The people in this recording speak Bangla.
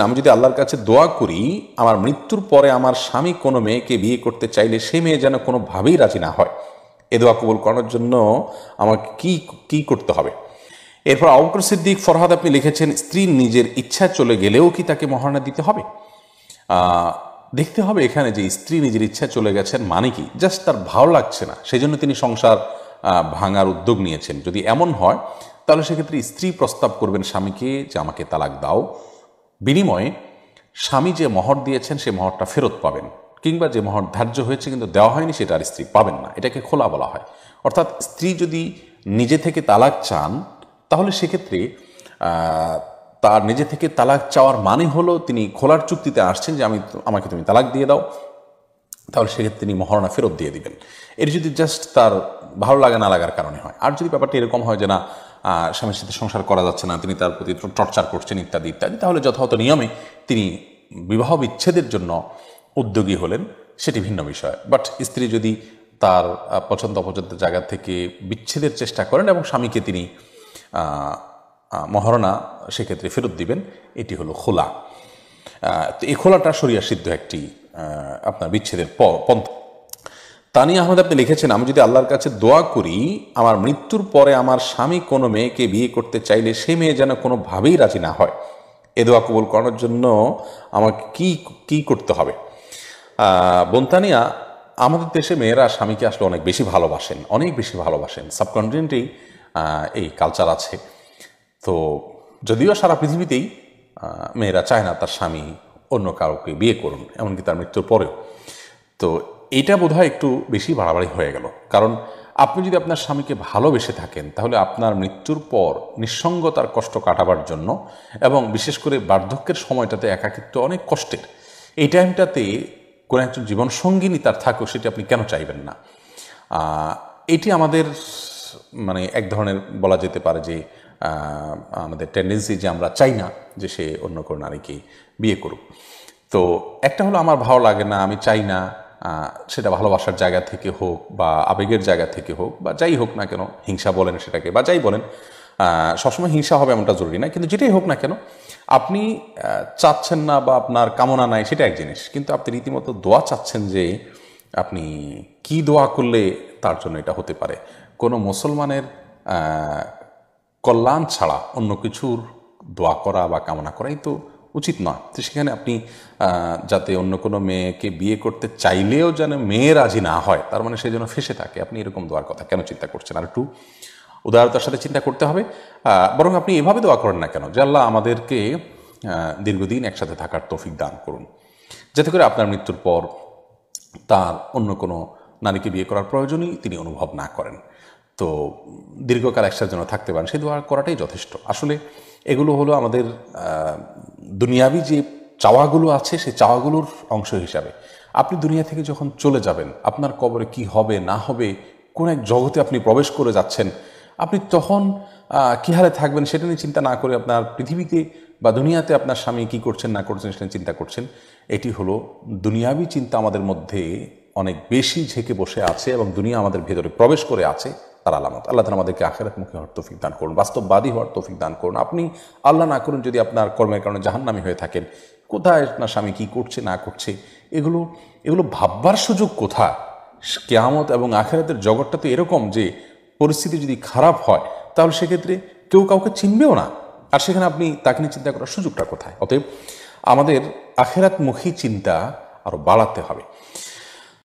বলছেন আমি যদি আল্লাহর কাছে দোয়া করি আমার মৃত্যুর পরে আমার স্বামী কোনো মেয়েকে বিয়ে করতে চাইলে সে মেয়ে যেন কোনোভাবেই রাজি না হয় এ দোয়া কবুল করানোর জন্য আমাকে কি কি করতে হবে এরপর অবকর সিদ্দিক ফরহাদ আপনি লিখেছেন স্ত্রী নিজের ইচ্ছা চলে গেলেও কি তাকে মহারণা দিতে হবে দেখতে হবে এখানে যে স্ত্রী নিজের ইচ্ছা চলে গেছেন মানে কি জাস্ট তার ভালো লাগছে না সেই জন্য তিনি সংসার ভাঙার উদ্যোগ নিয়েছেন যদি এমন হয় তাহলে সেক্ষেত্রে স্ত্রী প্রস্তাব করবেন স্বামীকে যে আমাকে তালাক দাও বিনিময়ে স্বামী যে মহর দিয়েছেন সে মহরটা ফেরত পাবেন কিংবা যে মহর ধার্য হয়েছে কিন্তু দেওয়া হয়নি সেটা আর স্ত্রী পাবেন না এটাকে খোলা বলা হয় অর্থাৎ স্ত্রী যদি নিজে থেকে তালাক চান তাহলে সেক্ষেত্রে তার নিজে থেকে তালাক চাওয়ার মানে হলো তিনি খোলার চুক্তিতে আসছেন যে আমি আমাকে তুমি তালাক দিয়ে দাও তাহলে সেক্ষেত্রে তিনি মহরণা ফেরত দিয়ে দিবেন এটি যদি জাস্ট তার ভালো লাগা না লাগার কারণে হয় আর যদি ব্যাপারটা এরকম হয় যে না স্বামীর সাথে সংসার করা যাচ্ছে না তিনি তার প্রতি টর্চার করছেন ইত্যাদি ইত্যাদি তাহলে যথাযথ নিয়মে তিনি বিবাহ বিচ্ছেদের জন্য উদ্যোগী হলেন সেটি ভিন্ন বিষয় বাট স্ত্রী যদি তার পছন্দ অপছন্দের জায়গা থেকে বিচ্ছেদের চেষ্টা করেন এবং স্বামীকে তিনি মহারণা সেক্ষেত্রে ফেরত দিবেন এটি হলো খোলা তো এই খোলাটা সরিয়া সিদ্ধ একটি আপনার বিচ্ছেদের পন্থা তানি আহমেদ আপনি লিখেছেন আমি যদি আল্লাহর কাছে দোয়া করি আমার মৃত্যুর পরে আমার স্বামী কোনো মেয়েকে বিয়ে করতে চাইলে সে মেয়ে যেন কোনোভাবেই রাজি না হয় এ দোয়া কবুল করানোর জন্য আমাকে কি কি করতে হবে বন্তানিয়া আমাদের দেশে মেয়েরা স্বামীকে আসলে অনেক বেশি ভালোবাসেন অনেক বেশি ভালোবাসেন সাবকন্টিনেন্টেই এই কালচার আছে তো যদিও সারা পৃথিবীতেই মেয়েরা চায় না তার স্বামী অন্য কাউকে বিয়ে করুন এমনকি তার মৃত্যুর পরেও তো এটা বোধহয় একটু বেশি বাড়াবাড়ি হয়ে গেল কারণ আপনি যদি আপনার স্বামীকে ভালোবেসে থাকেন তাহলে আপনার মৃত্যুর পর নিঃসঙ্গতার কষ্ট কাটাবার জন্য এবং বিশেষ করে বার্ধক্যের সময়টাতে একাকিত্ব অনেক কষ্টের এই টাইমটাতে কোনো একজন জীবনসঙ্গিনী তার থাকুক সেটি আপনি কেন চাইবেন না এটি আমাদের মানে এক ধরনের বলা যেতে পারে যে আমাদের টেন্ডেন্সি যে আমরা চাই না যে সে অন্য কোনো নারীকে বিয়ে করুক তো একটা হলো আমার ভালো লাগে না আমি চাই না সেটা ভালোবাসার জায়গা থেকে হোক বা আবেগের জায়গা থেকে হোক বা যাই হোক না কেন হিংসা বলেন সেটাকে বা যাই বলেন সবসময় হিংসা হবে এমনটা জরুরি না কিন্তু যেটাই হোক না কেন আপনি চাচ্ছেন না বা আপনার কামনা নাই সেটা এক জিনিস কিন্তু আপনি রীতিমতো দোয়া চাচ্ছেন যে আপনি কি দোয়া করলে তার জন্য এটা হতে পারে কোনো মুসলমানের কল্যাণ ছাড়া অন্য কিছুর দোয়া করা বা কামনা করাই তো উচিত নয় তো সেখানে আপনি যাতে অন্য কোনো মেয়েকে বিয়ে করতে চাইলেও যেন মেয়ে রাজি না হয় তার মানে সেই জন্য ফেসে থাকে আপনি এরকম দোয়ার কথা কেন চিন্তা করছেন আর একটু উদারতার সাথে চিন্তা করতে হবে বরং আপনি এভাবে দোয়া করেন না কেন যে আল্লাহ আমাদেরকে দীর্ঘদিন একসাথে থাকার তৌফিক দান করুন যাতে করে আপনার মৃত্যুর পর তার অন্য কোনো নারীকে বিয়ে করার প্রয়োজনই তিনি অনুভব না করেন তো দীর্ঘকাল একসাথে যেন থাকতে পারেন সেই দোয়া করাটাই যথেষ্ট আসলে এগুলো হলো আমাদের দুনিয়াবি যে চাওয়াগুলো আছে সেই চাওয়াগুলোর অংশ হিসাবে আপনি দুনিয়া থেকে যখন চলে যাবেন আপনার কবরে কি হবে না হবে কোন এক জগতে আপনি প্রবেশ করে যাচ্ছেন আপনি তখন কী হারে থাকবেন সেটা নিয়ে চিন্তা না করে আপনার পৃথিবীতে বা দুনিয়াতে আপনার স্বামী কি করছেন না করছেন সেটা চিন্তা করছেন এটি হলো দুনিয়াবি চিন্তা আমাদের মধ্যে অনেক বেশি ঝেঁকে বসে আছে এবং দুনিয়া আমাদের ভেতরে প্রবেশ করে আছে তার আলামত আল্লাহ তালা আমাদেরকে আখেরাতমুখী হওয়ার তৌফিক দান করুন বাস্তববাদী হওয়ার তৌফিক দান করুন আপনি আল্লাহ না করুন যদি আপনার কর্মের কারণে জাহান্নামি হয়ে থাকেন কোথায় আপনার স্বামী কী করছে না করছে এগুলো এগুলো ভাববার সুযোগ কোথা কেয়ামত এবং আখেরাতের জগৎটা তো এরকম যে পরিস্থিতি যদি খারাপ হয় তাহলে সেক্ষেত্রে কেউ কাউকে চিনবেও না আর সেখানে আপনি তাকে নিয়ে চিন্তা করার সুযোগটা কোথায় অতএব আমাদের আখেরাতমুখী চিন্তা আরও বাড়াতে হবে